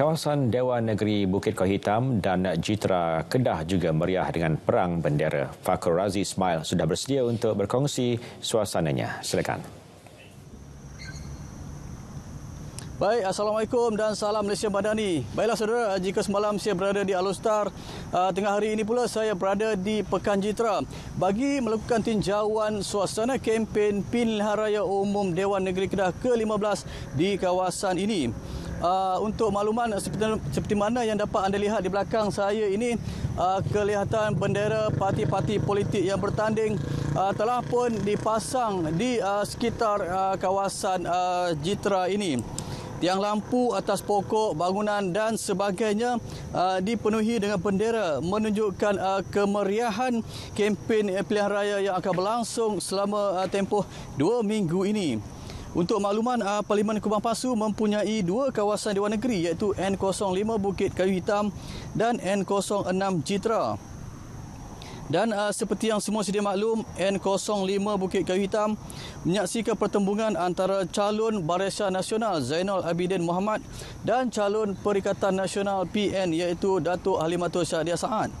kawasan Dewan Negeri Bukit Kohitam dan Jitra Kedah juga meriah dengan perang bendera. Fakur Razi Ismail sudah bersedia untuk berkongsi suasananya. Silakan. Baik, Assalamualaikum dan salam Malaysia Madani. Baiklah saudara, jika semalam saya berada di Alustar, uh, tengah hari ini pula saya berada di Pekan Jitra bagi melakukan tinjauan suasana kempen pilihan raya umum Dewan Negeri Kedah ke-15 di kawasan ini uh, untuk makluman seperti, seperti mana yang dapat anda lihat di belakang saya ini uh, kelihatan bendera parti-parti politik yang bertanding uh, telah pun dipasang di uh, sekitar uh, kawasan uh, Jitra ini tiang lampu atas pokok bangunan dan sebagainya uh, dipenuhi dengan bendera menunjukkan uh, kemeriahan kempen eh, pilihan raya yang akan berlangsung selama uh, tempoh dua minggu ini. Untuk makluman, uh, Parlimen Kubang Pasu mempunyai dua kawasan Dewan Negeri iaitu N05 Bukit Kayu Hitam dan N06 Citra. Dan uh, seperti yang semua sedia maklum, N05 Bukit Kayu Hitam menyaksikan pertembungan antara calon Barisan Nasional Zainal Abidin Muhammad dan calon Perikatan Nasional PN iaitu Datuk Halimatul Syahdiah Sa'ad.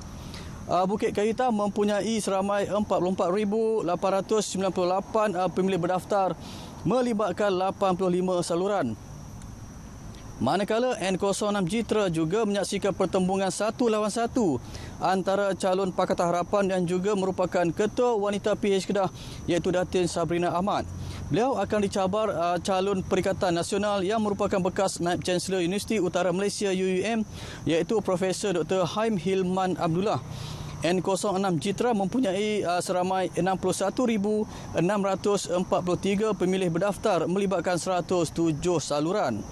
Uh, Bukit Kayu Hitam mempunyai seramai 44,898 uh, ah, pemilih berdaftar melibatkan 85 saluran. Manakala N06Jitra juga menyaksikan pertembungan satu lawan satu antara calon Pakatan Harapan dan juga merupakan ketua wanita PH Kedah iaitu Datin Sabrina Ahmad. Beliau akan dicabar uh, calon Perikatan Nasional yang merupakan bekas Naib Chancellor Universiti Utara Malaysia UUM iaitu Profesor Dr. Haim Hilman Abdullah. N06 Jitra mempunyai uh, seramai 61,643 pemilih berdaftar melibatkan 107 saluran.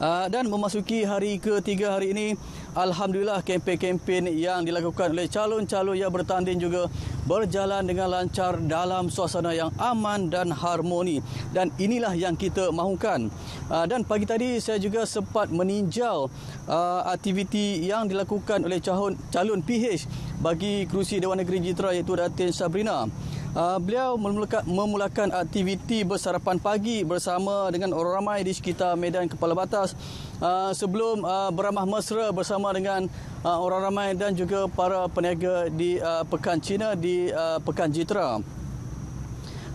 Ah, dan memasuki hari ketiga hari ini alhamdulillah kempen-kempen yang dilakukan oleh calon-calon yang bertanding juga berjalan dengan lancar dalam suasana yang aman dan harmoni dan inilah yang kita mahukan ah, dan pagi tadi saya juga sempat meninjau ah, aktiviti yang dilakukan oleh calon calon PH bagi kerusi Dewan Negeri Jitra iaitu Datin Sabrina Uh, beliau memulakan aktiviti bersarapan pagi bersama dengan orang ramai di sekitar Medan Kepala Batas uh, sebelum uh, beramah mesra bersama dengan uh, orang ramai dan juga para peniaga di uh, Pekan Cina di uh, Pekan Jitra.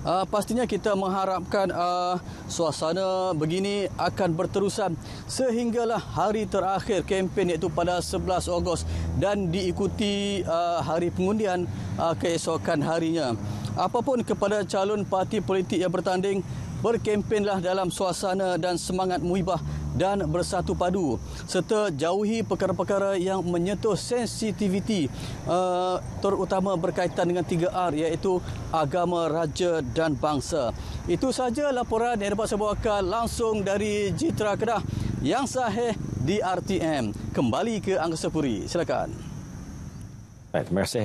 Uh, pastinya kita mengharapkan uh, suasana begini akan berterusan sehinggalah hari terakhir kempen iaitu pada 11 Ogos dan diikuti uh, hari pengundian uh, keesokan harinya apapun kepada calon parti politik yang bertanding, berkempenlah dalam suasana dan semangat muhibah dan bersatu padu serta jauhi perkara-perkara yang menyentuh sensitiviti eh, terutama berkaitan dengan 3R iaitu agama, raja dan bangsa. Itu sahaja laporan yang dapat saya bawakan langsung dari Jitra Kedah yang sahih di RTM. Kembali ke Angkasa Puri. Silakan. terima kasih.